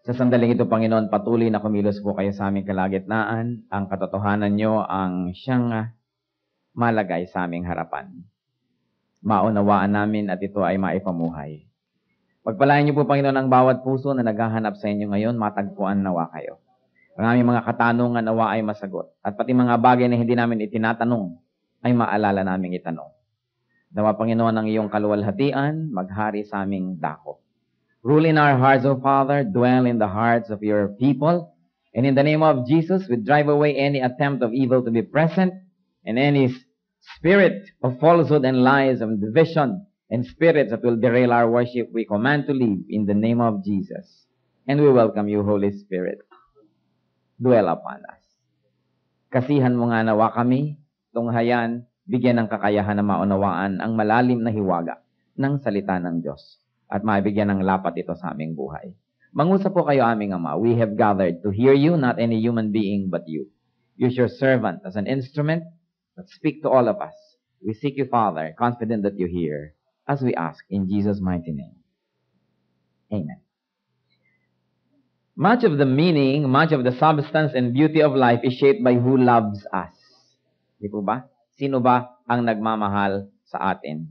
Sa sandaling ito, Panginoon, patuloy na kumilos po kayo sa aming kalagitnaan. Ang katotohanan nyo ang siyang ah, malagay sa aming harapan. Maunawaan namin at ito ay maipamuhay. Pagpalain niyo po, Panginoon, ang bawat puso na naghahanap sa inyo ngayon, matagpuan nawa kayo. Ang aming mga katanungan nawa ay masagot. At pati mga bagay na hindi namin itinatanong, ay maalala naming itanong. Nawa, Panginoon, ang iyong kaluwalhatian, maghari sa aming dako. Rule in our hearts, O Father, dwell in the hearts of your people. And in the name of Jesus, we drive away any attempt of evil to be present and any spirit of falsehood and lies and division and spirits that will derail our worship, we command to leave in the name of Jesus. And we welcome you, Holy Spirit. Dwell upon us. Kasihan mo nga nawa kami, tunghayan, bigyan ng kakayahan na maunawaan ang malalim na hiwaga ng salita ng Diyos at mabigyan ng lapat ito sa aming buhay. Mangusap po kayo aming Ama. We have gathered to hear you, not any human being but you. Use your servant as an instrument that speak to all of us. We seek you, Father, confident that you hear, as we ask in Jesus' mighty name. Amen. Much of the meaning, much of the substance and beauty of life is shaped by who loves us. Di po ba? Sino ba ang nagmamahal sa atin?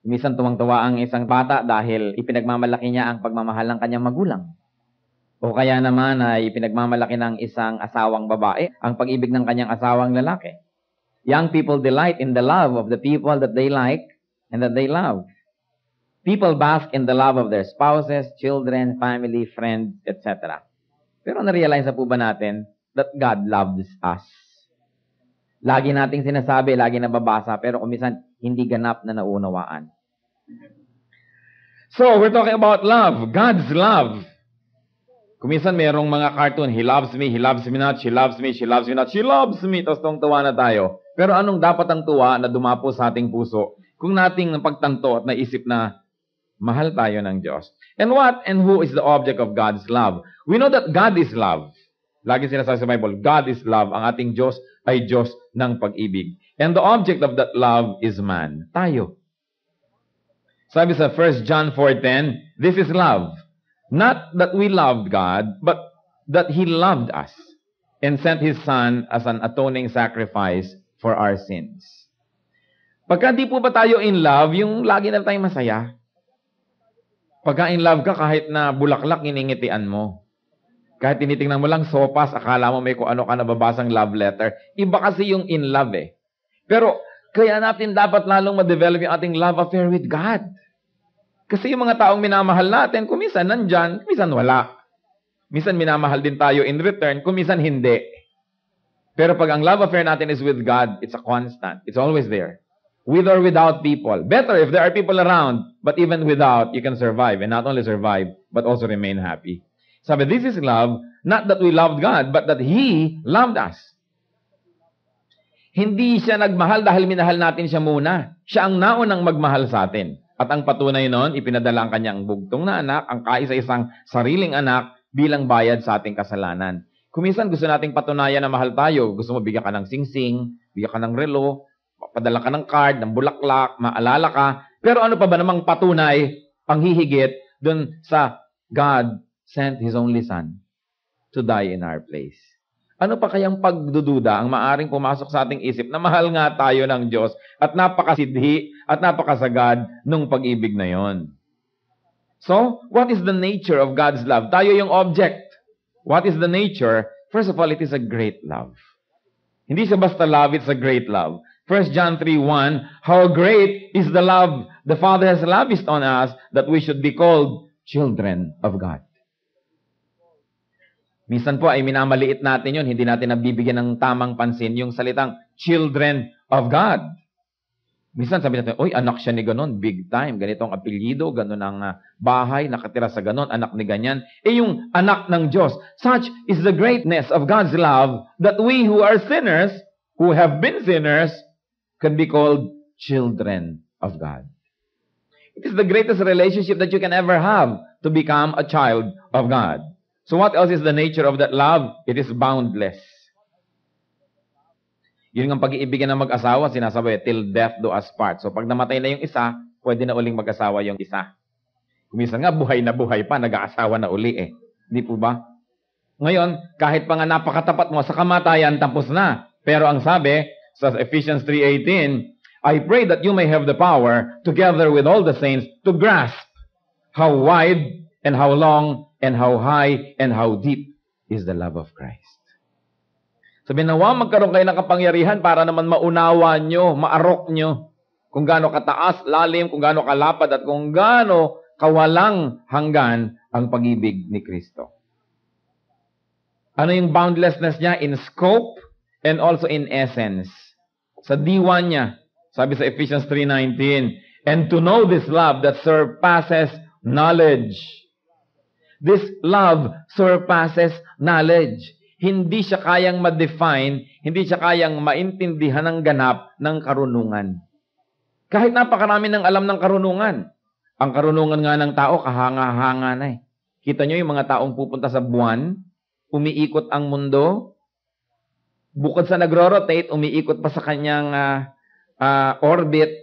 Minsan tumangtawa ang isang bata dahil ipinagmamalaki niya ang pagmamahal ng kanyang magulang. O kaya naman ay ipinagmamalaki ng isang asawang babae ang pag-ibig ng kanyang asawang lalaki. Young people delight in the love of the people that they like and that they love. People bask in the love of their spouses, children, family, friends, etc. Pero narealize na po ba natin that God loves us? Lagi nating sinasabi, lagi nababasa, pero kumisan hindi ganap na naunawaan. So, we're talking about love, God's love. Kumisan mayroong mga cartoon, He loves me, He loves me not, She loves me, She loves me not, She loves me, tapos tuwa na tayo. Pero anong dapat ang tuwa na dumapo sa ating puso kung nating napagtanto at naisip na mahal tayo ng Diyos? And what and who is the object of God's love? We know that God is love. Lagi sinasabi sa Bible, God is love. Ang ating Diyos ay Diyos ng pag-ibig. And the object of that love is man, tayo. Sabi sa 1 John 4.10, this is love. Not that we loved God, but that He loved us and sent His Son as an atoning sacrifice for our sins. Pagka di po ba tayo in love, yung lagi na tayong masaya. Pagka in love ka, kahit na bulaklak, iningitian mo. Kahit tinitingnan mo lang sopas, akala mo may kung ano ka nababasang love letter. Iba kasi yung in love eh. Pero kaya natin dapat lalong ma-develop yung ating love affair with God. Kasi yung mga taong minamahal natin, kumisan nandyan, kumisan wala. Minsan minamahal din tayo in return, kumisan hindi. Pero pag ang love affair natin is with God, it's a constant. It's always there. With or without people. Better if there are people around, but even without, you can survive. And not only survive, but also remain happy. Sabi, this is love, not that we loved God, but that He loved us. Hindi siya nagmahal dahil minahal natin siya muna. Siya ang naunang magmahal sa atin. At ang patunay noon, ipinadala ang kanyang bugtong na anak, ang kaisa-isang sariling anak bilang bayad sa ating kasalanan. Kuminsan gusto nating patunayan na mahal tayo. Gusto mo bigyan ka ng singsing, bigyan ka ng relo, padala ka ng card, ng bulaklak, maalala ka. Pero ano pa ba namang patunay, panghihigit, dun sa God sent His only Son to die in our place. Ano pa kayang pagdududa ang maaring pumasok sa ating isip na mahal nga tayo ng Diyos at napakasidhi at napakasagad nung pag-ibig na yon? So, what is the nature of God's love? Tayo yung object. What is the nature? First of all, it is a great love. Hindi siya basta love, it's a great love. 1 John 3:1, how great is the love the Father has lavished on us that we should be called children of God. Minsan po ay minamaliit natin yun, hindi natin nabibigyan ng tamang pansin yung salitang children of God. Minsan sabi natin, oy anak siya ni ganon, big time, Ganitong apelyido, ganon ang ah, bahay, nakatira sa ganon, anak ni ganyan. Eh yung anak ng Diyos. Such is the greatness of God's love that we who are sinners, who have been sinners, can be called children of God. It is the greatest relationship that you can ever have to become a child of God. So what else is the nature of that love? It is boundless. Yun ang pag-iibigan ng mag-asawa, sinasabi, till death do us part. So pag namatay na yung isa, pwede na uling mag-asawa yung isa. Kumisan nga, buhay na buhay pa, nag-aasawa na uli eh. Hindi po ba? Ngayon, kahit pa nga napakatapat mo sa kamatayan, tapos na. Pero ang sabi, sa Ephesians 3.18, I pray that you may have the power, together with all the saints, to grasp how wide, and how long and how high and how deep is the love of Christ. Sabi na, wow, magkaroon kayo ng kapangyarihan para naman maunawa nyo, maarok nyo kung gaano kataas, lalim, kung gaano kalapad at kung gaano kawalang hanggan ang pag-ibig ni Kristo. Ano yung boundlessness niya in scope and also in essence? Sa diwa niya, sabi sa Ephesians 3.19, And to know this love that surpasses knowledge. This love surpasses knowledge. Hindi siya kayang ma-define, hindi siya kayang maintindihan ng ganap ng karunungan. Kahit napakarami ng alam ng karunungan. Ang karunungan nga ng tao, kahanga-hanga na eh. Kita nyo yung mga taong pupunta sa buwan, umiikot ang mundo, bukod sa nagro-rotate, umiikot pa sa kanyang uh, uh, orbit.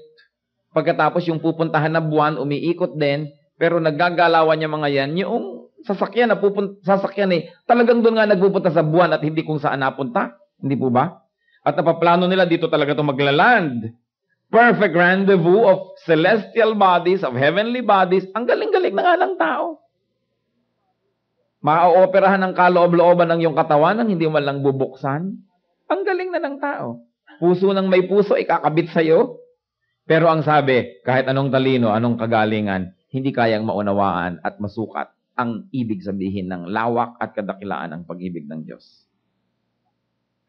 Pagkatapos yung pupuntahan na buwan, umiikot din, pero naggagalawan niya mga yan, yung sasakyan napupunta, sasakyan eh, talagang doon nga nagpupunta sa buwan at hindi kung saan napunta. Hindi po ba? At napaplano nila dito talaga ito maglaland. Perfect rendezvous of celestial bodies, of heavenly bodies. Ang galing-galing na nga ng tao. Maaoperahan ang kaloob-looban ng iyong katawan nang hindi man lang bubuksan. Ang galing na ng tao. Puso ng may puso, ikakabit sa'yo. Pero ang sabi, kahit anong talino, anong kagalingan, hindi kayang maunawaan at masukat ang ibig sabihin ng lawak at kadakilaan ng pag-ibig ng Diyos.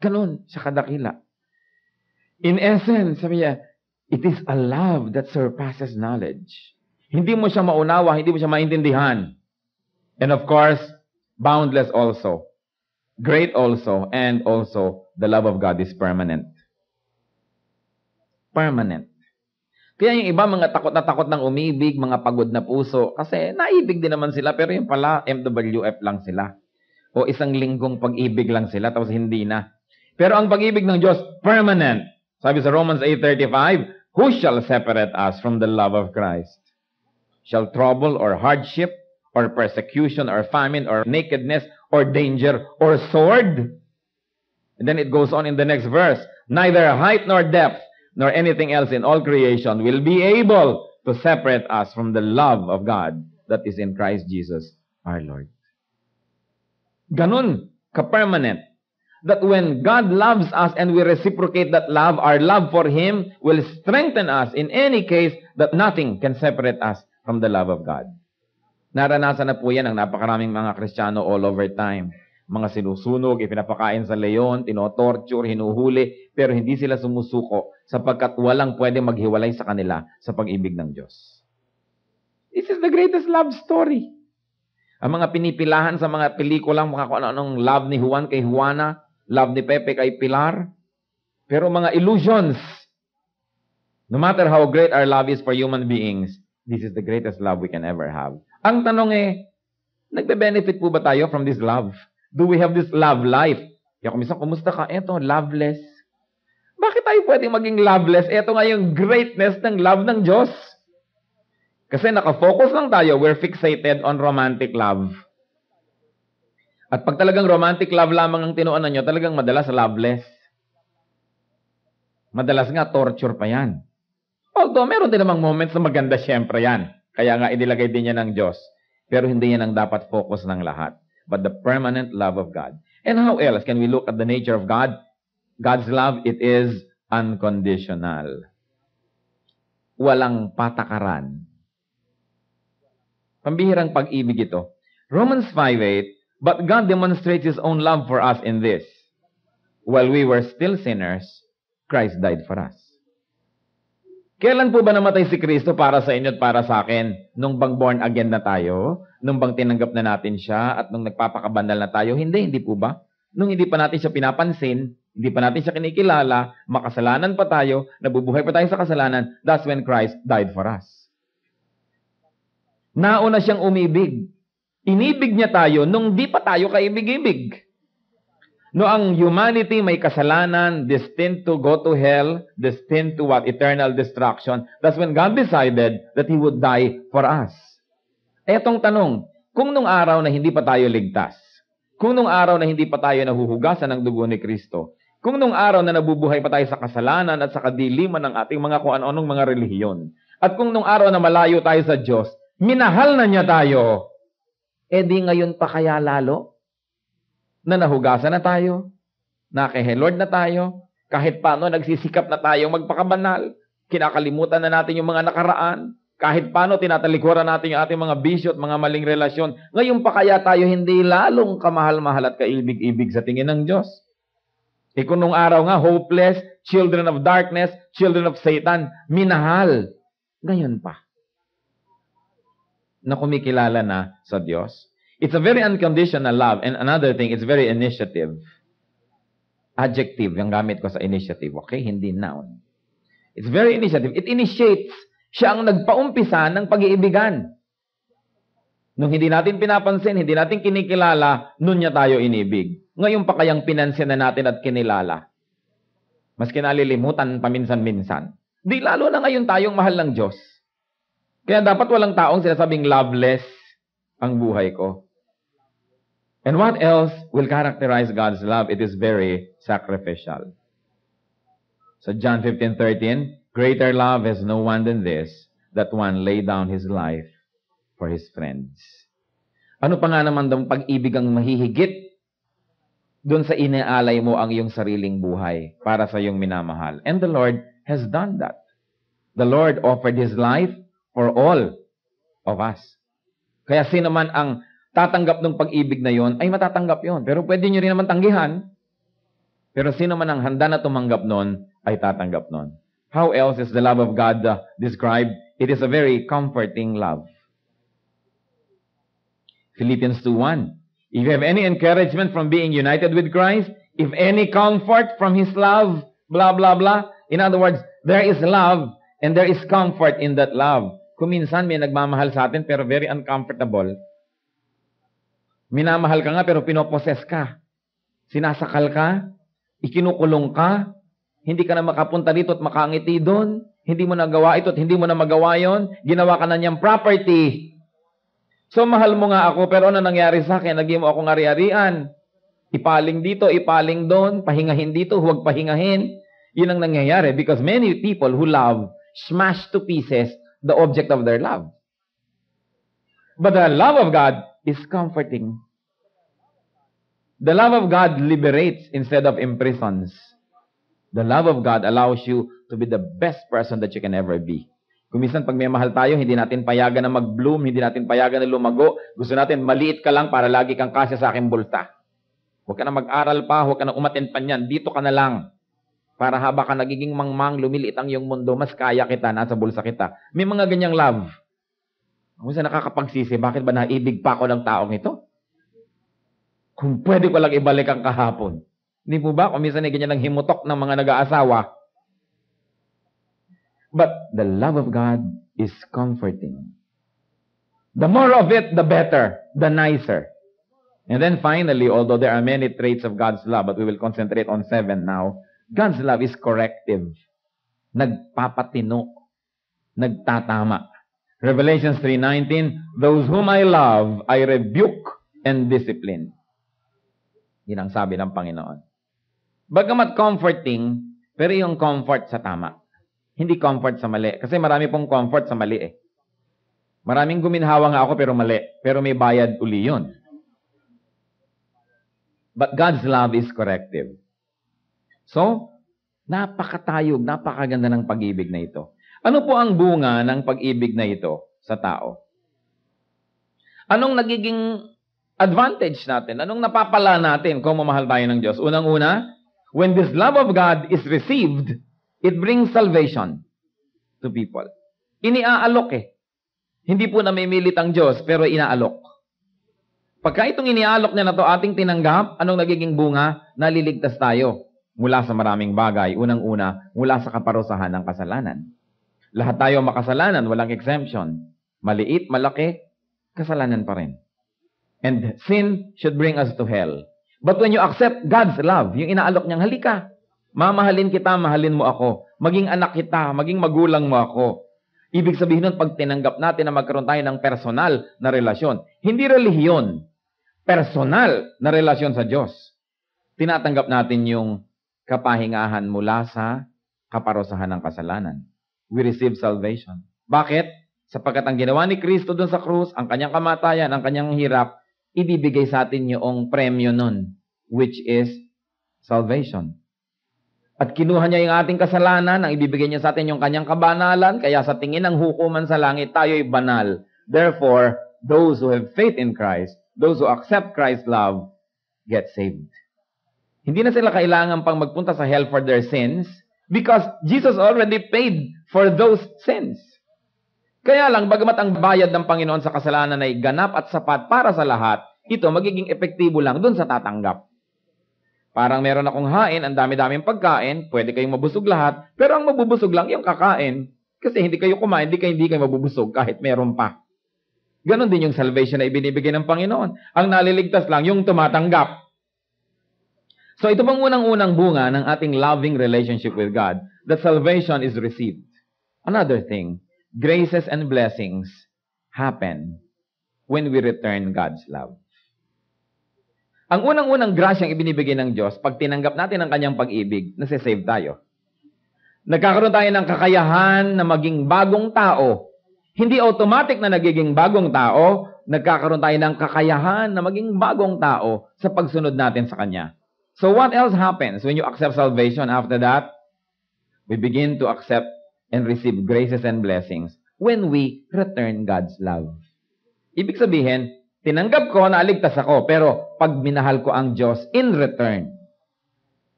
Ganon sa kadakila. In essence, sabi niya, it is a love that surpasses knowledge. Hindi mo siya maunawa, hindi mo siya maintindihan. And of course, boundless also. Great also. And also, the love of God is permanent. Permanent. Kaya yung iba mga takot na takot ng umibig, mga pagod na puso, kasi naibig din naman sila, pero yung pala, MWF lang sila. O isang linggong pag-ibig lang sila, tapos hindi na. Pero ang pag-ibig ng Diyos, permanent. Sabi sa Romans 8.35, Who shall separate us from the love of Christ? Shall trouble or hardship or persecution or famine or nakedness or danger or sword? And then it goes on in the next verse, Neither height nor depth, nor anything else in all creation will be able to separate us from the love of God that is in Christ Jesus our Lord. Ganun, ka-permanent. That when God loves us and we reciprocate that love, our love for Him will strengthen us in any case that nothing can separate us from the love of God. Naranasan na po yan ng napakaraming mga Kristiyano all over time mga sinusunog, ipinapakain sa leon, tinotorture, hinuhuli, pero hindi sila sumusuko sapagkat walang pwede maghiwalay sa kanila sa pag-ibig ng Diyos. This is the greatest love story. Ang mga pinipilahan sa mga pelikulang mga kung ano-anong love ni Juan kay Juana, love ni Pepe kay Pilar, pero mga illusions. No matter how great our love is for human beings, this is the greatest love we can ever have. Ang tanong eh, nagbe-benefit po ba tayo from this love? Do we have this love life? Kaya kung kumusta ka? Eto, loveless. Bakit tayo pwedeng maging loveless? Eto nga yung greatness ng love ng Diyos. Kasi nakafocus lang tayo, we're fixated on romantic love. At pag talagang romantic love lamang ang tinuanan nyo, talagang madalas loveless. Madalas nga, torture pa yan. Although, meron din namang moments na maganda syempre yan. Kaya nga, inilagay din niya ng Diyos. Pero hindi yan ang dapat focus ng lahat but the permanent love of God. And how else can we look at the nature of God? God's love, it is unconditional. Walang patakaran. Pambihirang pag-ibig ito. Romans 5.8, But God demonstrates His own love for us in this. While we were still sinners, Christ died for us. Kailan po ba namatay si Kristo para sa inyo at para sa akin? Nung bang born again na tayo? Nung bang tinanggap na natin siya? At nung nagpapakabandal na tayo? Hindi, hindi po ba? Nung hindi pa natin siya pinapansin, hindi pa natin siya kinikilala, makasalanan pa tayo, nabubuhay pa tayo sa kasalanan, that's when Christ died for us. Nauna siyang umibig. Inibig niya tayo nung di pa tayo kaibig-ibig. No ang humanity may kasalanan, destined to go to hell, destined to what? Eternal destruction. That's when God decided that He would die for us. Etong tanong, kung nung araw na hindi pa tayo ligtas, kung nung araw na hindi pa tayo nahuhugasan ng dugo ni Kristo, kung nung araw na nabubuhay pa tayo sa kasalanan at sa kadiliman ng ating mga kung ano-anong mga relihiyon, at kung nung araw na malayo tayo sa Diyos, minahal na niya tayo, edi eh ngayon pa kaya lalo? na nahugasan na tayo, nakihelord na tayo, kahit paano nagsisikap na tayong magpakabanal, kinakalimutan na natin yung mga nakaraan, kahit paano tinatalikuran natin yung ating mga bisyo at mga maling relasyon. Ngayon pa kaya tayo hindi lalong kamahal-mahal at kaibig-ibig sa tingin ng Diyos. E kung nung araw nga, hopeless, children of darkness, children of Satan, minahal. Ngayon pa na kumikilala na sa Diyos. It's a very unconditional love. And another thing, it's very initiative. Adjective, yung gamit ko sa initiative. Okay, hindi noun. It's very initiative. It initiates. Siya ang nagpaumpisa ng pag-iibigan. Nung hindi natin pinapansin, hindi natin kinikilala, nun niya tayo inibig. Ngayon pa kayang pinansin na natin at kinilala. Mas kinalilimutan paminsan-minsan. Di lalo na ngayon tayong mahal ng Diyos. Kaya dapat walang taong sinasabing loveless ang buhay ko. And what else will characterize God's love? It is very sacrificial. So John 15:13, greater love has no one than this, that one lay down his life for his friends. Ano pa nga naman ng pag-ibig ang mahihigit doon sa inaalay mo ang iyong sariling buhay para sa iyong minamahal. And the Lord has done that. The Lord offered His life for all of us. Kaya sino man ang tatanggap ng pag-ibig na yon, ay matatanggap yon. Pero pwede nyo rin naman tanggihan. Pero sino man ang handa na tumanggap nun, ay tatanggap nun. How else is the love of God uh, described? It is a very comforting love. Philippians 2.1 If you have any encouragement from being united with Christ, if any comfort from His love, blah, blah, blah. In other words, there is love and there is comfort in that love. Kuminsan may nagmamahal sa atin pero very uncomfortable Minamahal ka nga pero pinoposes ka. Sinasakal ka, ikinukulong ka, hindi ka na makapunta dito at makangiti doon, hindi mo nagawa ito at hindi mo na magawa yon, ginawa ka na niyang property. So mahal mo nga ako pero ano nangyari sa akin? Naging mo akong ari-arian. Ipaling dito, ipaling doon, pahingahin dito, huwag pahingahin. Yun ang nangyayari because many people who love smash to pieces the object of their love. But the love of God is comforting. The love of God liberates instead of imprisons. The love of God allows you to be the best person that you can ever be. Kumisan pag may mahal tayo, hindi natin payagan na mag-bloom, hindi natin payagan na lumago. Gusto natin maliit ka lang para lagi kang kasya sa aking bulta. Huwag ka na mag-aral pa, huwag ka na umatin pa niyan. Dito ka na lang. Para haba ka nagiging mangmang, lumiliit ang iyong mundo, mas kaya kita, nasa bulsa kita. May mga ganyang love. Kung sa nakakapagsisi, bakit ba naibig pa ako ng taong ito? Kung pwede ko lang ibalik ang kahapon. Hindi po ba? Kung minsan ay ganyan ang himutok ng mga nag-aasawa. But the love of God is comforting. The more of it, the better, the nicer. And then finally, although there are many traits of God's love, but we will concentrate on seven now, God's love is corrective. Nagpapatino. Nagtatama. Revelation 3.19, Those whom I love, I rebuke and discipline. Yun ang sabi ng Panginoon. Bagamat comforting, pero yung comfort sa tama. Hindi comfort sa mali. Kasi marami pong comfort sa mali eh. Maraming guminhawa nga ako pero mali. Pero may bayad uli yun. But God's love is corrective. So, napakatayog, napakaganda ng pag-ibig na ito. Ano po ang bunga ng pag-ibig na ito sa tao? Anong nagiging advantage natin? Anong napapala natin kung mamahal tayo ng Diyos? Unang-una, when this love of God is received, it brings salvation to people. Iniaalok eh. Hindi po namimilit ang Diyos, pero inaalok. Pagka itong inialok niya na to ating tinanggap, anong nagiging bunga? Naliligtas tayo mula sa maraming bagay. Unang-una, mula sa kaparusahan ng kasalanan. Lahat tayo makasalanan, walang exemption. Maliit, malaki, kasalanan pa rin. And sin should bring us to hell. But when you accept God's love, yung inaalok niyang halika, mamahalin kita, mahalin mo ako. Maging anak kita, maging magulang mo ako. Ibig sabihin nun, pag tinanggap natin na magkaroon tayo ng personal na relasyon, hindi relihiyon, personal na relasyon sa Diyos, tinatanggap natin yung kapahingahan mula sa kaparosahan ng kasalanan we receive salvation. Bakit? Sapagkat ang ginawa ni Kristo doon sa krus, ang kanyang kamatayan, ang kanyang hirap, ibibigay sa atin yung premyo nun, which is salvation. At kinuha niya yung ating kasalanan, ang ibibigay niya sa atin yung kanyang kabanalan, kaya sa tingin ng hukuman sa langit, tayo'y banal. Therefore, those who have faith in Christ, those who accept Christ's love, get saved. Hindi na sila kailangan pang magpunta sa hell for their sins. Because Jesus already paid for those sins. Kaya lang, bagamat ang bayad ng Panginoon sa kasalanan ay ganap at sapat para sa lahat, ito magiging epektibo lang dun sa tatanggap. Parang meron akong hain, ang dami-daming pagkain, pwede kayong mabusog lahat, pero ang mabubusog lang yung kakain. Kasi hindi kayo kumain, hindi kayo, hindi kayo mabubusog kahit meron pa. Ganon din yung salvation na ibinibigay ng Panginoon. Ang naliligtas lang, yung tumatanggap. So ito pang unang-unang bunga ng ating loving relationship with God, that salvation is received. Another thing, graces and blessings happen when we return God's love. Ang unang-unang ang ibinibigay ng Diyos, pag tinanggap natin ang kanyang pag-ibig, nasa-save tayo. Nagkakaroon tayo ng kakayahan na maging bagong tao. Hindi automatic na nagiging bagong tao, nagkakaroon tayo ng kakayahan na maging bagong tao sa pagsunod natin sa Kanya. So what else happens when you accept salvation after that? We begin to accept and receive graces and blessings when we return God's love. Ibig sabihin, tinanggap ko, naaligtas ako, pero pag minahal ko ang Diyos in return,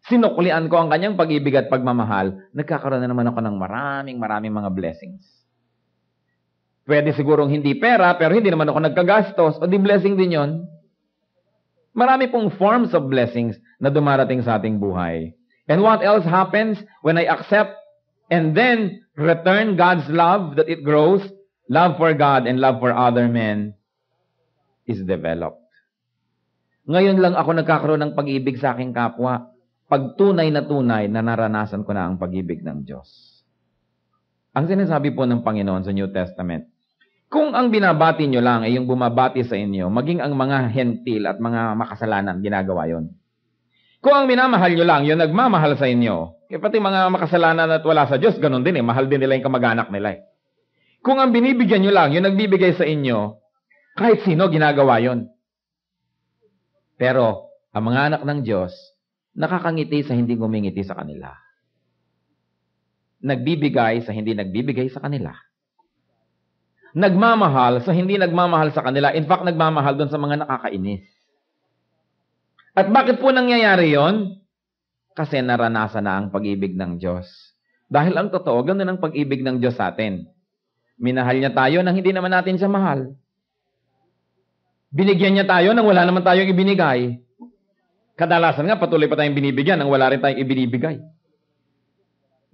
sinuklian ko ang kanyang pag-ibig at pagmamahal, nagkakaroon na naman ako ng maraming maraming mga blessings. Pwede sigurong hindi pera, pero hindi naman ako nagkagastos, o di blessing din yon. Marami pong forms of blessings na dumarating sa ating buhay. And what else happens when I accept and then return God's love that it grows? Love for God and love for other men is developed. Ngayon lang ako nagkakaroon ng pag-ibig sa aking kapwa. Pag tunay na tunay na naranasan ko na ang pag-ibig ng Diyos. Ang sinasabi po ng Panginoon sa New Testament, kung ang binabati nyo lang ay yung bumabati sa inyo, maging ang mga hentil at mga makasalanan, ginagawa yon. Kung ang minamahal nyo lang, yung nagmamahal sa inyo, eh pati mga makasalanan at wala sa Diyos, ganun din eh, mahal din nila yung kamag-anak nila eh. Kung ang binibigyan nyo lang, yung nagbibigay sa inyo, kahit sino, ginagawa yon. Pero, ang mga anak ng Diyos, nakakangiti sa hindi gumingiti sa kanila. Nagbibigay sa hindi nagbibigay sa kanila nagmamahal sa hindi nagmamahal sa kanila. In fact, nagmamahal doon sa mga nakakainis. At bakit po nangyayari yon? Kasi naranasan na ang pag-ibig ng Diyos. Dahil ang totoo, ganun ang pag-ibig ng Diyos sa atin. Minahal niya tayo nang hindi naman natin siya mahal. Binigyan niya tayo nang wala naman tayong ibinigay. Kadalasan nga, patuloy pa tayong binibigyan nang wala rin tayong ibinibigay.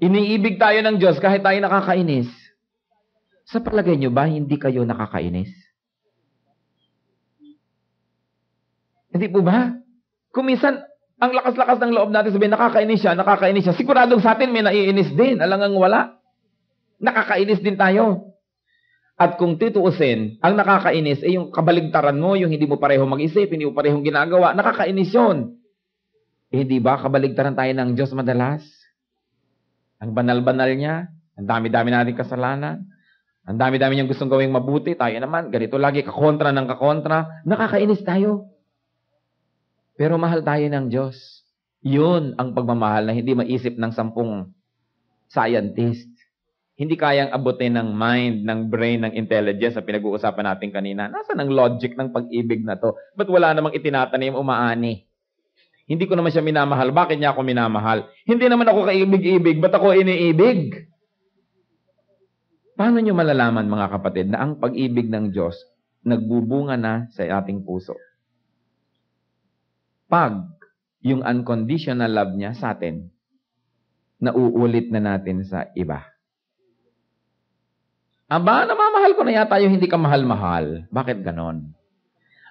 Iniibig tayo ng Diyos kahit tayo nakakainis. Sa palagay nyo ba, hindi kayo nakakainis? Hindi po ba? Kumisan, ang lakas-lakas ng loob natin sabihin, nakakainis siya, nakakainis siya. Siguradong sa atin may naiinis din, alangang wala. Nakakainis din tayo. At kung tituusin, ang nakakainis ay yung kabaligtaran mo, yung hindi mo pareho mag-isip, hindi mo parehong ginagawa, nakakainis yun. Eh, di ba, kabaligtaran tayo ng Diyos madalas? Ang banal-banal niya, ang dami-dami nating kasalanan, ang dami-dami niyang gustong gawing mabuti. Tayo naman, ganito lagi, kakontra ng kakontra. Nakakainis tayo. Pero mahal tayo ng Diyos. Yun ang pagmamahal na hindi maisip ng sampung scientist. Hindi kayang abutin ng mind, ng brain, ng intelligence na pinag-uusapan natin kanina. Nasaan ang logic ng pag-ibig na to? Ba't wala namang itinatanim umaani? Hindi ko naman siya minamahal. Bakit niya ako minamahal? Hindi naman ako kaibig-ibig. Ba't ako iniibig? Paano nyo malalaman mga kapatid na ang pag-ibig ng Diyos nagbubunga na sa ating puso? Pag yung unconditional love niya sa atin, nauulit na natin sa iba. Aba, namamahal ko na yata yung hindi ka mahal-mahal. Bakit ganon?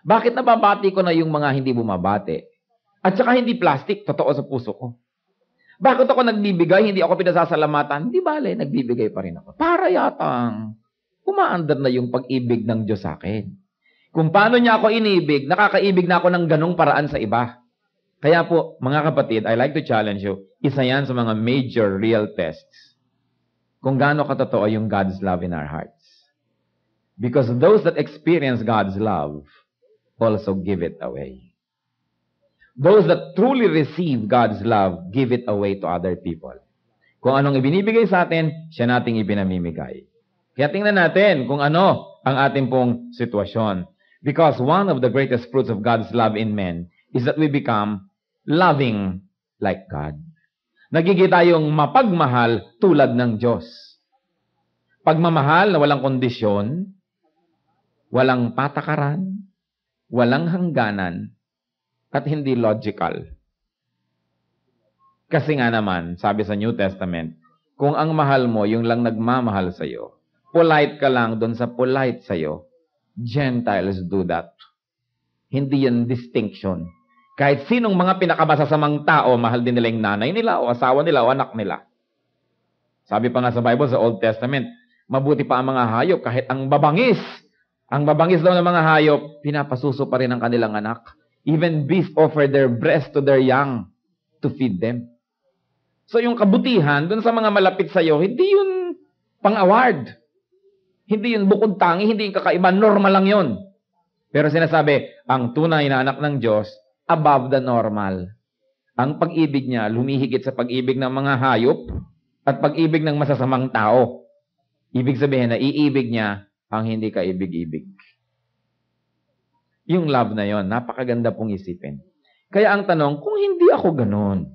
Bakit nababati ko na yung mga hindi bumabati? At saka hindi plastic, totoo sa puso ko. Bakit ako nagbibigay, hindi ako pinasasalamatan? Di bale, nagbibigay pa rin ako. Para yatang umaandar na yung pag-ibig ng Diyos sa akin. Kung paano niya ako inibig, nakakaibig na ako ng ganong paraan sa iba. Kaya po, mga kapatid, I like to challenge you, isa yan sa mga major real tests. Kung gaano katotoo yung God's love in our hearts. Because those that experience God's love also give it away. Those that truly receive God's love, give it away to other people. Kung anong ibinibigay sa atin, siya nating ipinamimigay. Kaya tingnan natin kung ano ang ating pong sitwasyon. Because one of the greatest fruits of God's love in men is that we become loving like God. Nagiging tayong mapagmahal tulad ng Diyos. Pagmamahal na walang kondisyon, walang patakaran, walang hangganan, at hindi logical. Kasi nga naman, sabi sa New Testament, kung ang mahal mo, yung lang nagmamahal sa'yo, polite ka lang doon sa polite sa'yo, Gentiles do that. Hindi yan distinction. Kahit sinong mga pinakamasasamang tao, mahal din nila yung nanay nila o asawa nila o anak nila. Sabi pa nga sa Bible, sa Old Testament, mabuti pa ang mga hayop kahit ang babangis. Ang babangis daw ng mga hayop, pinapasuso pa rin ang kanilang anak Even beasts offer their breast to their young to feed them. So yung kabutihan, dun sa mga malapit sa'yo, hindi yun pang-award. Hindi yun bukod tangi, hindi yung kakaiba, normal lang yun. Pero sinasabi, ang tunay na anak ng Diyos, above the normal. Ang pag-ibig niya, lumihigit sa pag-ibig ng mga hayop at pag-ibig ng masasamang tao. Ibig sabihin na iibig niya ang hindi kaibig-ibig yung love na yon. Napakaganda pong isipin. Kaya ang tanong, kung hindi ako ganun,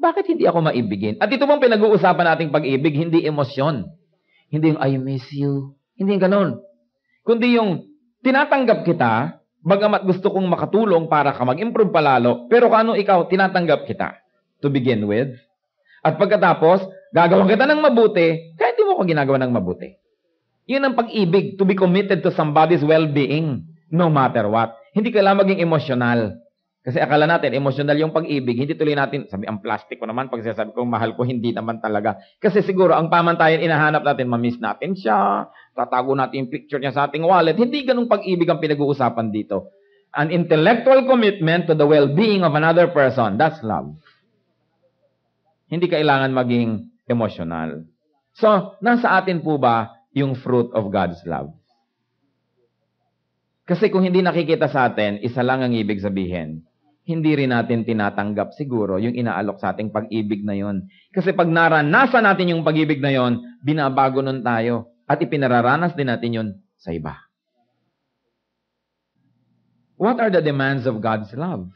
bakit hindi ako maibigin? At ito pong pinag-uusapan nating pag-ibig, hindi emosyon. Hindi yung, I miss you. Hindi yung ganun. Kundi yung, tinatanggap kita, bagamat gusto kong makatulong para ka mag-improve palalo, pero kung ano ikaw, tinatanggap kita to begin with. At pagkatapos, gagawin kita ng mabuti, kahit hindi mo ko ginagawa ng mabuti. Yun ang pag-ibig, to be committed to somebody's well-being, no matter what. Hindi kailangan maging emosyonal. Kasi akala natin, emosyonal yung pag-ibig. Hindi tuloy natin, sabi, ang plastic ko naman, pag sinasabi kong mahal ko, hindi naman talaga. Kasi siguro, ang pamantayan, inahanap natin, mamiss natin siya, tatago natin yung picture niya sa ating wallet. Hindi ganung pag-ibig ang pinag-uusapan dito. An intellectual commitment to the well-being of another person, that's love. Hindi kailangan maging emotional. So, nasa atin po ba yung fruit of God's love. Kasi kung hindi nakikita sa atin, isa lang ang ibig sabihin, hindi rin natin tinatanggap siguro yung inaalok sa ating pag-ibig na yon. Kasi pag naranasan natin yung pag-ibig na yon, binabago nun tayo at ipinararanas din natin yon sa iba. What are the demands of God's love?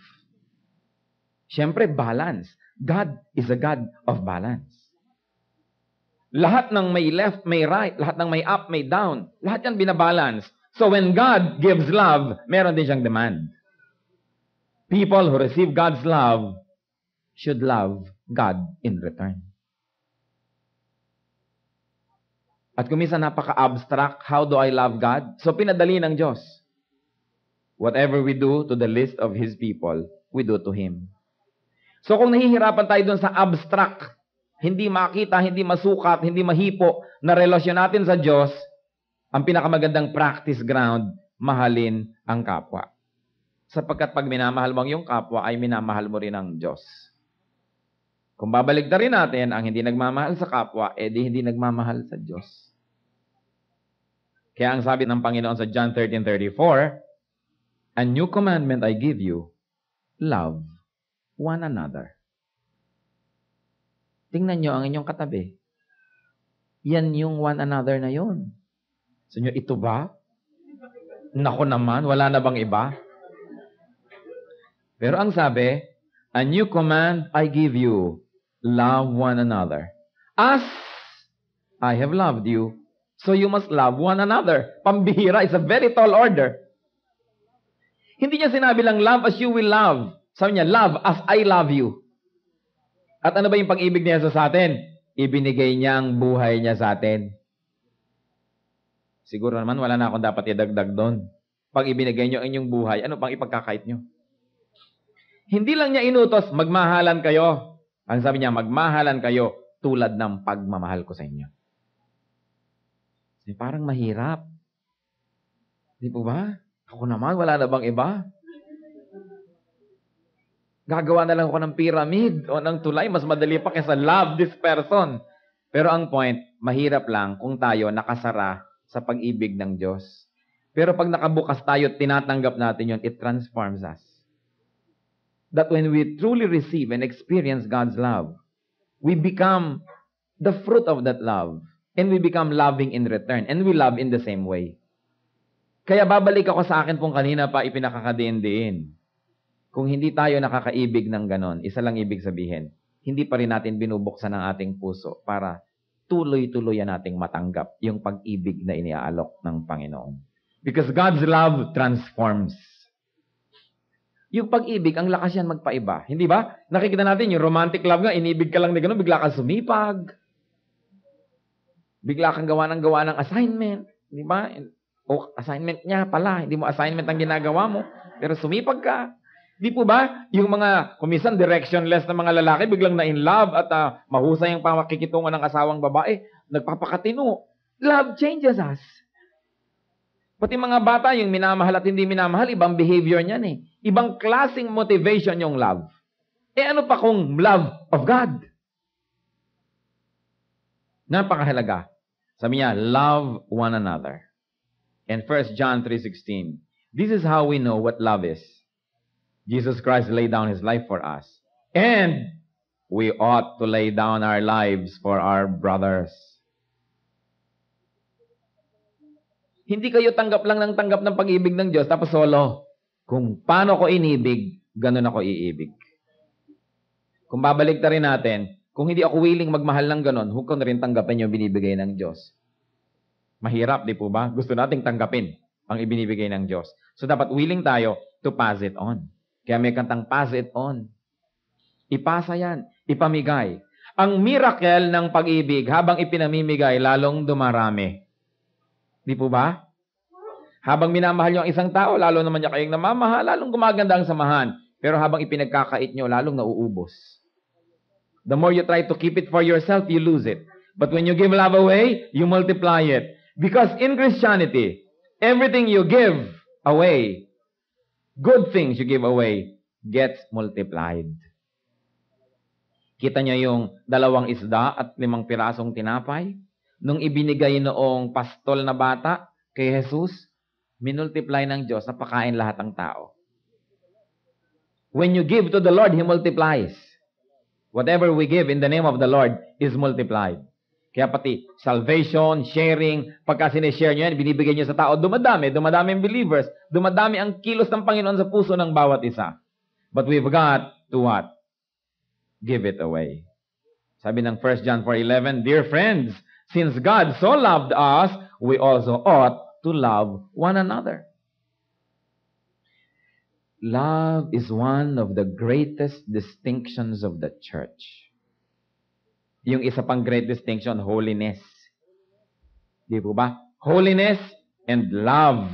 Siyempre, balance. God is a God of balance. Lahat ng may left, may right, lahat ng may up, may down, lahat yan binabalance. So when God gives love, meron din siyang demand. People who receive God's love should love God in return. At kung napaka-abstract, how do I love God? So pinadali ng Diyos. Whatever we do to the list of His people, we do to Him. So kung nahihirapan tayo dun sa abstract hindi makita, hindi masukat, hindi mahipo na relasyon natin sa Diyos, ang pinakamagandang practice ground, mahalin ang kapwa. Sapagkat pag minamahal mo ang iyong kapwa, ay minamahal mo rin ang Diyos. Kung babalik na rin natin, ang hindi nagmamahal sa kapwa, edi eh hindi nagmamahal sa Diyos. Kaya ang sabi ng Panginoon sa John 13.34, A new commandment I give you, love one another Tingnan nyo ang inyong katabi. Yan yung one another na yon. So nyo, ito ba? Nako naman, wala na bang iba? Pero ang sabi, A new command I give you, love one another. As I have loved you, so you must love one another. Pambihira is a very tall order. Hindi niya sinabi lang, love as you will love. Sabi niya, love as I love you. At ano ba yung pag-ibig ni Jesus sa atin? Ibinigay niya ang buhay niya sa atin. Siguro naman wala na akong dapat idagdag doon. Pag ibinigay niyo ang inyong buhay, ano pang ipagkakait niyo? Hindi lang niya inutos, magmahalan kayo. Ang sabi niya, magmahalan kayo tulad ng pagmamahal ko sa inyo. Eh, parang mahirap. Di po ba? Ako naman, wala na bang iba? Gagawa na lang ako ng pyramid o ng tulay. Mas madali pa kaysa love this person. Pero ang point, mahirap lang kung tayo nakasara sa pag-ibig ng Diyos. Pero pag nakabukas tayo at tinatanggap natin yon, it transforms us. That when we truly receive and experience God's love, we become the fruit of that love. And we become loving in return. And we love in the same way. Kaya babalik ako sa akin pong kanina pa ipinakakadiin-diin. Kung hindi tayo nakakaibig ng ganon, isa lang ibig sabihin, hindi pa rin natin binubuksan ang ating puso para tuloy-tuloy nating matanggap yung pag-ibig na iniaalok ng Panginoon. Because God's love transforms. Yung pag-ibig, ang lakas yan magpaiba. Hindi ba? Nakikita natin yung romantic love nga, inibig ka lang na gano'n, bigla kang sumipag. Bigla kang gawa ng gawa ng assignment. Hindi ba? O assignment niya pala, hindi mo assignment ang ginagawa mo, pero sumipag ka. Di po ba? Yung mga, kumisan, directionless na mga lalaki, biglang na in love at uh, mahusay ang pamakikitungan ng asawang babae, nagpapakatino. Love changes us. Pati mga bata, yung minamahal at hindi minamahal, ibang behavior niyan eh. Ibang klasing motivation yung love. Eh ano pa kung love of God? Napakahalaga. Sabi niya, love one another. And 1 John 3.16, this is how we know what love is. Jesus Christ laid down his life for us. And we ought to lay down our lives for our brothers. Hindi kayo tanggap lang ng tanggap ng pag-ibig ng Diyos, tapos solo. Kung paano ko inibig, ganun ako iibig. Kung babalik na rin natin, kung hindi ako willing magmahal ng ganun, huwag na rin tanggapin yung binibigay ng Diyos. Mahirap, di po ba? Gusto nating tanggapin ang ibinibigay ng Diyos. So dapat willing tayo to pass it on. Kaya may kantang pass it on. Ipasa yan. Ipamigay. Ang miracle ng pag-ibig, habang ipinamimigay, lalong dumarami. Di po ba? Habang minamahal nyo ang isang tao, lalo naman niya kayong namamahal, lalong gumaganda ang samahan. Pero habang ipinagkakait niyo, lalong nauubos. The more you try to keep it for yourself, you lose it. But when you give love away, you multiply it. Because in Christianity, everything you give away good things you give away gets multiplied. Kita niyo yung dalawang isda at limang pirasong tinapay? Nung ibinigay noong pastol na bata kay Jesus, minultiply ng Diyos na pakain lahat ng tao. When you give to the Lord, He multiplies. Whatever we give in the name of the Lord is multiplied. Kaya pati salvation, sharing, pagka sinishare nyo yan, binibigay nyo sa tao, dumadami, dumadami ang believers, dumadami ang kilos ng Panginoon sa puso ng bawat isa. But we've got to what? Give it away. Sabi ng 1 John 4.11, Dear friends, since God so loved us, we also ought to love one another. Love is one of the greatest distinctions of the church. Yung isa pang great distinction, holiness. Di po ba? Holiness and love.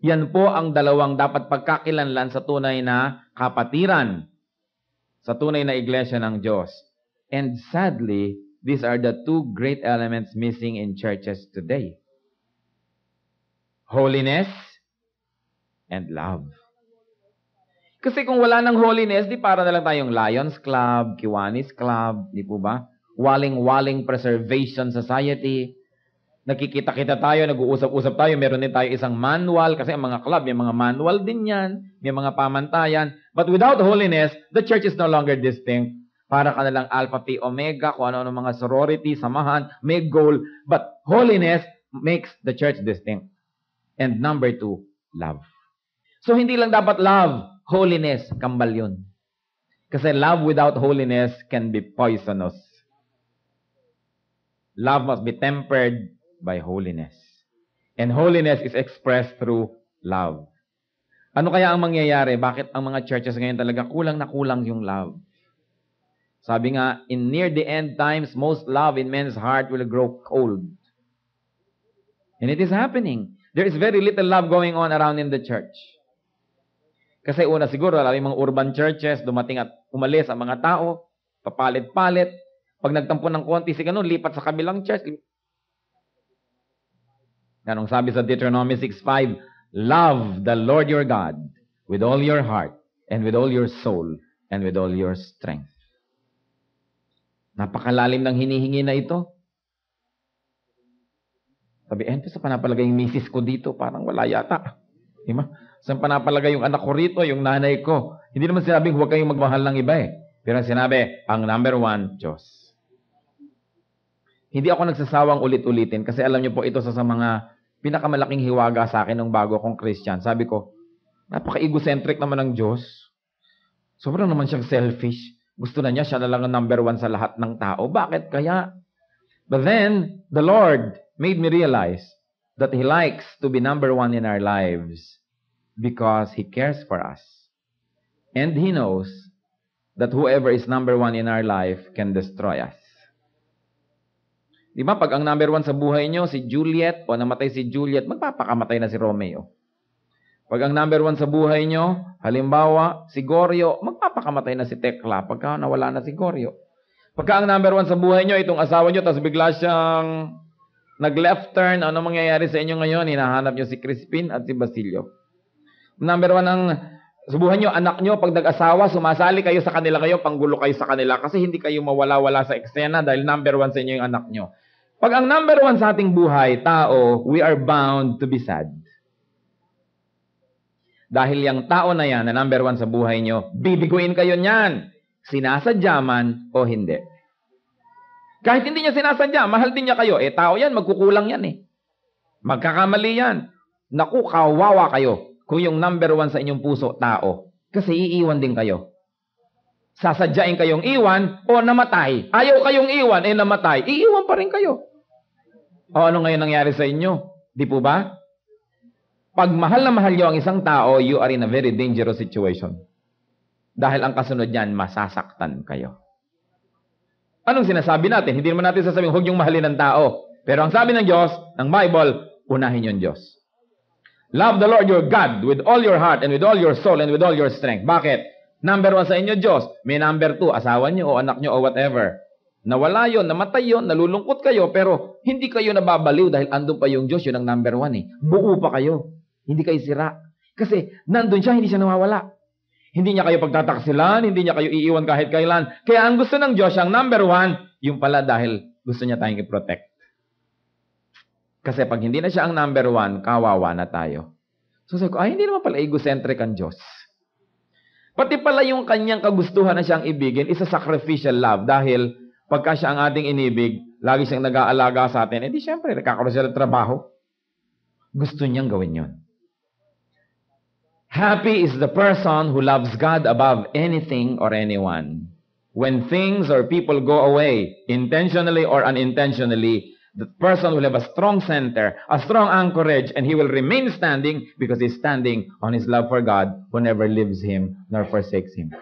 Yan po ang dalawang dapat pagkakilanlan sa tunay na kapatiran sa tunay na iglesia ng Diyos. And sadly, these are the two great elements missing in churches today. Holiness and love. Kasi kung wala ng holiness, di para na lang tayong Lions Club, Kiwanis Club, di po ba? waling-waling preservation society. Nakikita-kita tayo, nag-uusap-usap tayo, meron din tayo isang manual kasi ang mga club, may mga manual din yan, may mga pamantayan. But without holiness, the church is no longer distinct. Para ka nalang alpha, phi, omega, kung ano-ano mga sorority, samahan, may goal. But holiness makes the church distinct. And number two, love. So hindi lang dapat love, holiness, kambal yun. Kasi love without holiness can be poisonous. Love must be tempered by holiness. And holiness is expressed through love. Ano kaya ang mangyayari? Bakit ang mga churches ngayon talaga kulang na kulang yung love? Sabi nga, in near the end times, most love in men's heart will grow cold. And it is happening. There is very little love going on around in the church. Kasi una siguro, lalo yung mga urban churches, dumating at umalis ang mga tao, papalit-palit, pag nagtampo ng konti si ganun, lipat sa kabilang church. Ganong sabi sa Deuteronomy 6.5, Love the Lord your God with all your heart and with all your soul and with all your strength. Napakalalim ng hinihingi na ito. Sabi, eh, sa panapalagay yung misis ko dito, parang wala yata. Di ba? Saan panapalagay yung anak ko rito, yung nanay ko? Hindi naman sinabing huwag kayong magmahal ng iba eh. Pero sinabi, ang number one, Diyos. Hindi ako nagsasawang ulit-ulitin kasi alam niyo po ito sa, sa mga pinakamalaking hiwaga sa akin nung bago akong Christian. Sabi ko, napaka-egocentric naman ng Diyos. Sobrang naman siyang selfish. Gusto na niya, siya na lang ang number one sa lahat ng tao. Bakit kaya? But then, the Lord made me realize that He likes to be number one in our lives because He cares for us. And He knows that whoever is number one in our life can destroy us. Di ba? Pag ang number one sa buhay nyo, si Juliet, o namatay si Juliet, magpapakamatay na si Romeo. Pag ang number one sa buhay nyo, halimbawa, si Goryo, magpapakamatay na si Tekla pagka nawala na si Gorio. Pagka ang number one sa buhay nyo, itong asawa nyo, tapos bigla siyang nag-left turn, ano mangyayari sa inyo ngayon? Hinahanap nyo si Crispin at si Basilio. Number one ang subuhan nyo, anak nyo, pag nag-asawa, sumasali kayo sa kanila kayo, panggulo kayo sa kanila kasi hindi kayo mawala-wala sa eksena dahil number one sa inyo yung anak nyo. Pag ang number one sa ating buhay, tao, we are bound to be sad. Dahil yung tao na yan, na number one sa buhay nyo, bibiguin kayo niyan. Sinasadya man o hindi. Kahit hindi niya sinasadya, mahal din niya kayo. Eh, tao yan, magkukulang yan eh. Magkakamali yan. Naku, kawawa kayo kung yung number one sa inyong puso, tao. Kasi iiwan din kayo. Sasadyain kayong iwan o namatay. Ayaw kayong iwan, eh namatay. Iiwan pa rin kayo. O ano ngayon nangyari sa inyo? Di po ba? Pag mahal na mahal niyo ang isang tao, you are in a very dangerous situation. Dahil ang kasunod niyan, masasaktan kayo. Anong sinasabi natin? Hindi naman natin sasabing, huwag niyong mahalin ng tao. Pero ang sabi ng Diyos, ng Bible, unahin yung Diyos. Love the Lord your God with all your heart and with all your soul and with all your strength. Bakit? Number one sa inyo, Diyos. May number two, asawa niyo o anak niyo o whatever. Nawala yon, namatay yon, nalulungkot kayo, pero hindi kayo nababaliw dahil andun pa yung Diyos, yun ang number one eh. Buo pa kayo. Hindi kayo sira. Kasi nandun siya, hindi siya nawawala. Hindi niya kayo pagtataksilan, hindi niya kayo iiwan kahit kailan. Kaya ang gusto ng Diyos, ang number one, yung pala dahil gusto niya tayong i-protect. Kasi pag hindi na siya ang number one, kawawa na tayo. So sabi ko, ay hindi naman pala egocentric ang Diyos. Pati pala yung kanyang kagustuhan na siyang ibigin is a sacrificial love dahil pagka siya ang ating inibig, lagi siyang nag-aalaga sa atin, edi eh siyempre, nagkakaroon siya ng trabaho. Gusto niyang gawin yon. Happy is the person who loves God above anything or anyone. When things or people go away, intentionally or unintentionally, the person will have a strong center, a strong anchorage, and he will remain standing because he's standing on his love for God who never leaves him nor forsakes him.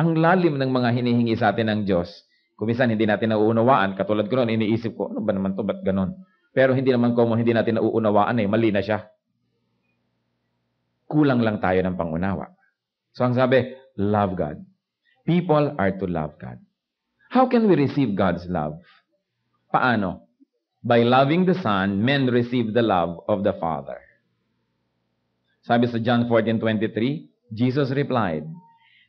Ang lalim ng mga hinihingi sa atin ng Diyos Kumisan hindi natin nauunawaan. Katulad ko noon, iniisip ko, ano ba naman to, ba't ganon? Pero hindi naman ko, hindi natin nauunawaan eh, mali na siya. Kulang lang tayo ng pangunawa. So ang sabi, love God. People are to love God. How can we receive God's love? Paano? By loving the Son, men receive the love of the Father. Sabi sa John 14:23, Jesus replied,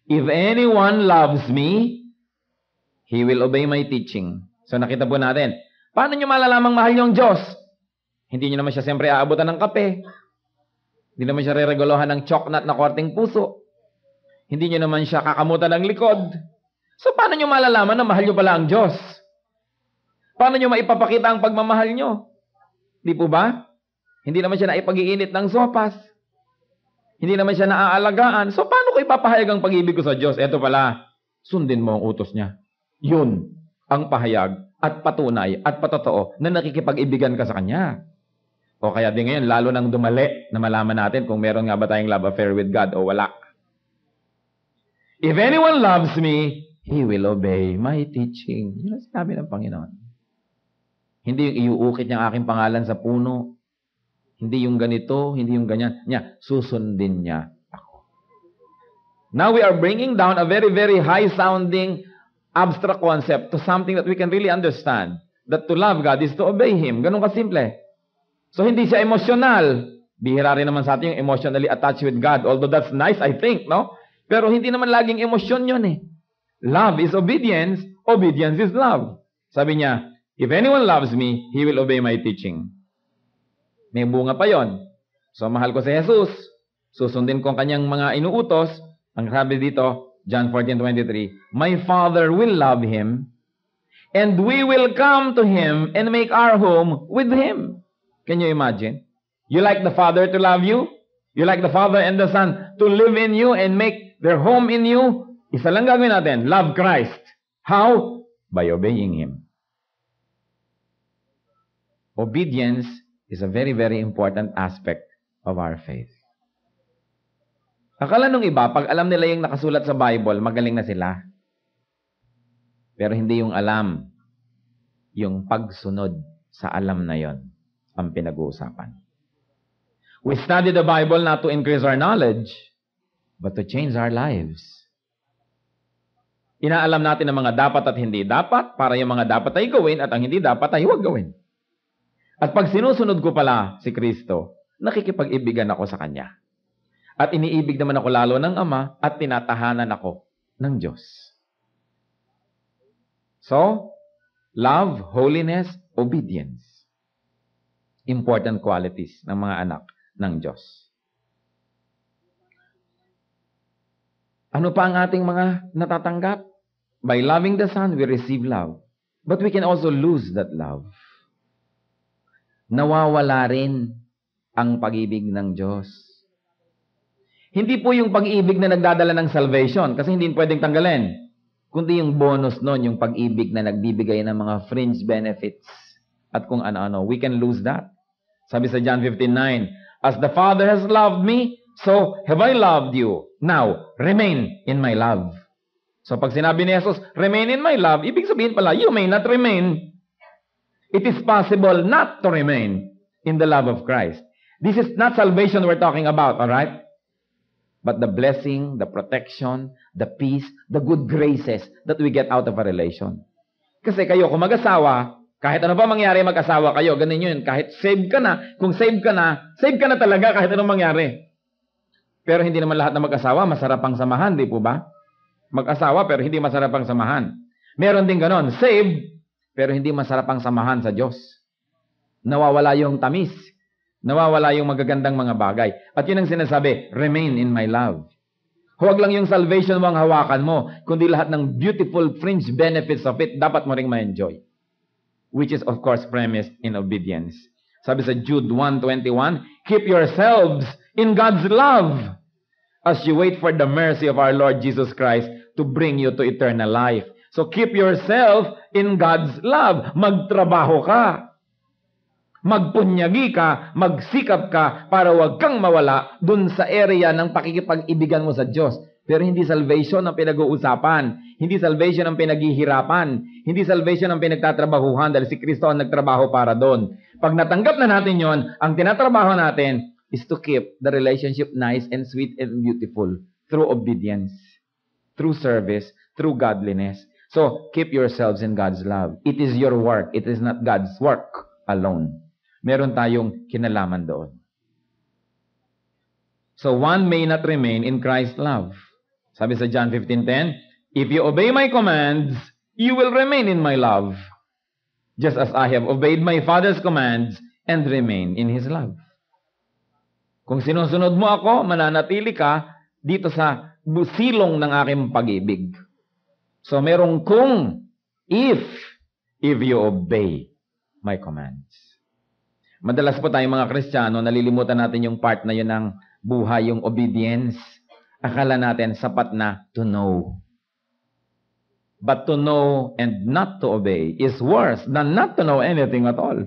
If anyone loves me, He will obey my teaching. So nakita po natin, paano nyo malalamang mahal yung Diyos? Hindi nyo naman siya siyempre aabutan ng kape. Hindi naman siya reregulohan ng choknat na kwarting puso. Hindi nyo naman siya kakamutan ng likod. So paano nyo malalaman na mahal nyo pala ang Diyos? Paano nyo maipapakita ang pagmamahal nyo? Di po ba? Hindi naman siya naipagiinit ng sopas. Hindi naman siya naaalagaan. So paano ko ipapahayag ang pag-ibig ko sa Diyos? Ito pala, sundin mo ang utos niya. Yun ang pahayag at patunay at patotoo na nakikipag-ibigan ka sa kanya. O kaya din ngayon, lalo nang dumali na malaman natin kung meron nga ba tayong love affair with God o wala. If anyone loves me, he will obey my teaching. Yun ang sinabi ng Panginoon. Hindi yung iuukit ang aking pangalan sa puno. Hindi yung ganito, hindi yung ganyan. Niya, susundin niya ako. Now we are bringing down a very, very high-sounding abstract concept to something that we can really understand. That to love God is to obey Him. Ganun kasimple. So, hindi siya emotional. Bihira rin naman sa atin yung emotionally attached with God. Although that's nice, I think, no? Pero hindi naman laging emosyon yun eh. Love is obedience. Obedience is love. Sabi niya, If anyone loves me, he will obey my teaching. May bunga pa yon. So, mahal ko si Jesus. Susundin ko ang kanyang mga inuutos. Ang sabi dito, John 14, 23, My Father will love him, and we will come to him and make our home with him. Can you imagine? You like the Father to love you? You like the Father and the Son to live in you and make their home in you? Isa lang gagawin natin, love Christ. How? By obeying Him. Obedience is a very, very important aspect of our faith. Akala nung iba, pag alam nila yung nakasulat sa Bible, magaling na sila. Pero hindi yung alam, yung pagsunod sa alam na yon ang pinag-uusapan. We study the Bible not to increase our knowledge, but to change our lives. Inaalam natin ang mga dapat at hindi dapat para yung mga dapat ay gawin at ang hindi dapat ay huwag gawin. At pag sinusunod ko pala si Kristo, nakikipag-ibigan ako sa Kanya. At iniibig naman ako lalo ng Ama at tinatahanan ako ng Diyos. So, love, holiness, obedience. Important qualities ng mga anak ng Diyos. Ano pa ang ating mga natatanggap? By loving the Son, we receive love. But we can also lose that love. Nawawala rin ang pag-ibig ng Diyos hindi po yung pag-ibig na nagdadala ng salvation kasi hindi pwedeng tanggalin. Kundi yung bonus noon, yung pag-ibig na nagbibigay ng mga fringe benefits at kung ano-ano. We can lose that. Sabi sa John 15.9, As the Father has loved me, so have I loved you. Now, remain in my love. So pag sinabi ni Jesus, remain in my love, ibig sabihin pala, you may not remain. It is possible not to remain in the love of Christ. This is not salvation we're talking about, alright? but the blessing, the protection, the peace, the good graces that we get out of a relation. Kasi kayo, kung mag-asawa, kahit ano pa mangyari, mag-asawa kayo, ganun yun. Kahit save ka na, kung save ka na, save ka na talaga kahit ano mangyari. Pero hindi naman lahat na mag-asawa, masarap ang samahan, di po ba? Mag-asawa, pero hindi masarap ang samahan. Meron din ganun, save, pero hindi masarap ang samahan sa Diyos. Nawawala yung tamis, Nawawala yung magagandang mga bagay. At yun ang sinasabi, remain in my love. Huwag lang yung salvation mo ang hawakan mo, kundi lahat ng beautiful fringe benefits of it, dapat mo ring ma-enjoy. Which is of course premised in obedience. Sabi sa Jude 1.21, Keep yourselves in God's love as you wait for the mercy of our Lord Jesus Christ to bring you to eternal life. So keep yourself in God's love. Magtrabaho ka. Magpunyagi ka, magsikap ka para wag kang mawala dun sa area ng pakikipag-ibigan mo sa Diyos. Pero hindi salvation ang pinag-uusapan. Hindi salvation ang pinaghihirapan. Hindi salvation ang pinagtatrabahuhan dahil si Kristo ang nagtrabaho para doon. Pag natanggap na natin yon, ang tinatrabaho natin is to keep the relationship nice and sweet and beautiful through obedience, through service, through godliness. So, keep yourselves in God's love. It is your work. It is not God's work alone meron tayong kinalaman doon. So one may not remain in Christ's love. Sabi sa John 15.10, If you obey my commands, you will remain in my love, just as I have obeyed my Father's commands and remain in His love. Kung sinusunod mo ako, mananatili ka dito sa silong ng aking pag-ibig. So merong kung, if, if you obey my commands. Madalas po tayong mga Kristiyano, nalilimutan natin yung part na yun ng buhay, yung obedience. Akala natin sapat na to know. But to know and not to obey is worse than not to know anything at all.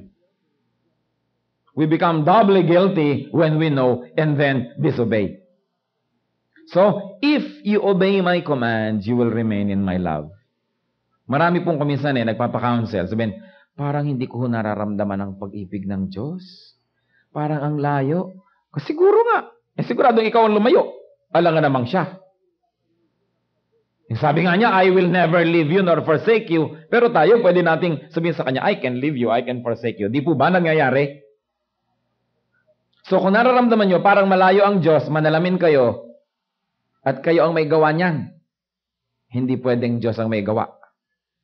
We become doubly guilty when we know and then disobey. So, if you obey my commands, you will remain in my love. Marami pong kuminsan eh, nagpapakounsel. Sabihin, Parang hindi ko nararamdaman ang pag-ibig ng Diyos. Parang ang layo. Kasi Siguro nga. Eh, siguradong ikaw ang lumayo. Alam nga namang siya. Eh, sabi nga niya, I will never leave you nor forsake you. Pero tayo, pwede nating sabihin sa kanya, I can leave you, I can forsake you. Di po ba nangyayari? So kung nararamdaman nyo, parang malayo ang Diyos, manalamin kayo, at kayo ang may gawa niyan. Hindi pwedeng Diyos ang may gawa.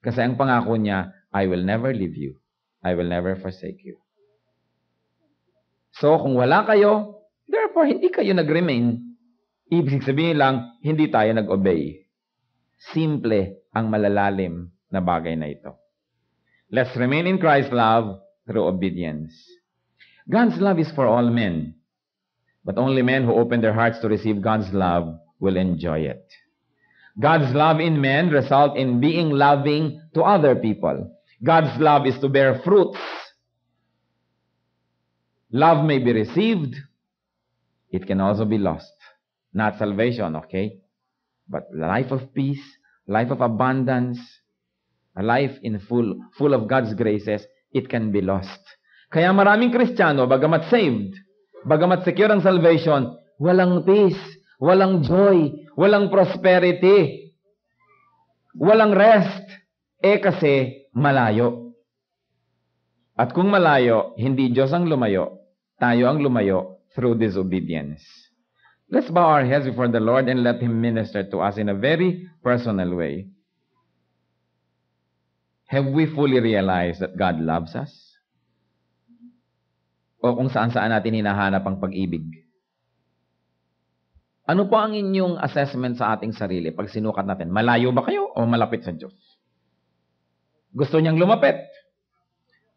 Kasi ang pangako niya, I will never leave you. I will never forsake you. So, kung wala kayo, therefore, hindi kayo nag-remain. Ibig sabihin lang, hindi tayo nag-obey. Simple ang malalalim na bagay na ito. Let's remain in Christ's love through obedience. God's love is for all men. But only men who open their hearts to receive God's love will enjoy it. God's love in men result in being loving to other people. God's love is to bear fruits. Love may be received. It can also be lost. Not salvation, okay? But life of peace, life of abundance, a life in full, full of God's graces, it can be lost. Kaya maraming Kristiyano, bagamat saved, bagamat secure ang salvation, walang peace, walang joy, walang prosperity, walang rest, eh kasi malayo. At kung malayo, hindi Diyos ang lumayo, tayo ang lumayo through disobedience. Let's bow our heads before the Lord and let Him minister to us in a very personal way. Have we fully realized that God loves us? O kung saan-saan natin hinahanap ang pag-ibig? Ano po ang inyong assessment sa ating sarili pag sinukat natin? Malayo ba kayo o malapit sa Diyos? Gusto niyang lumapit.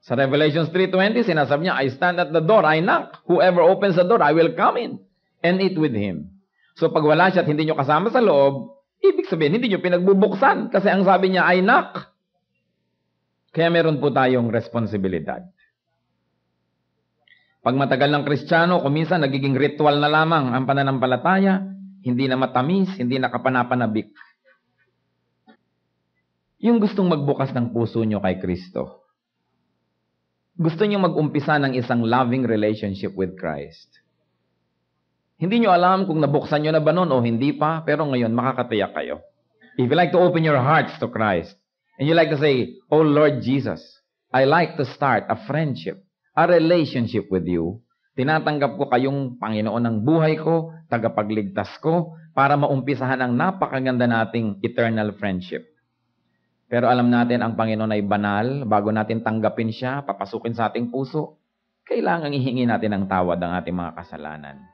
Sa Revelation 3.20, sinasabi niya, I stand at the door, I knock. Whoever opens the door, I will come in and eat with him. So pag wala siya at hindi niyo kasama sa loob, ibig sabihin, hindi niyo pinagbubuksan. Kasi ang sabi niya, I knock. Kaya meron po tayong responsibilidad. Pag matagal ng kristyano, kuminsan nagiging ritual na lamang ang pananampalataya, hindi na matamis, hindi na kapanapanabik. Yung gustong magbukas ng puso nyo kay Kristo. Gusto nyo magumpisa ng isang loving relationship with Christ. Hindi nyo alam kung nabuksan nyo na ba noon o hindi pa, pero ngayon makakatiyak kayo. If you like to open your hearts to Christ, and you like to say, Oh Lord Jesus, I like to start a friendship, a relationship with you. Tinatanggap ko kayong Panginoon ng buhay ko, tagapagligtas ko, para maumpisahan ang napakaganda nating eternal friendship. Pero alam natin ang Panginoon ay banal. Bago natin tanggapin siya, papasukin sa ating puso, kailangang ihingi natin ang tawad ng ating mga kasalanan.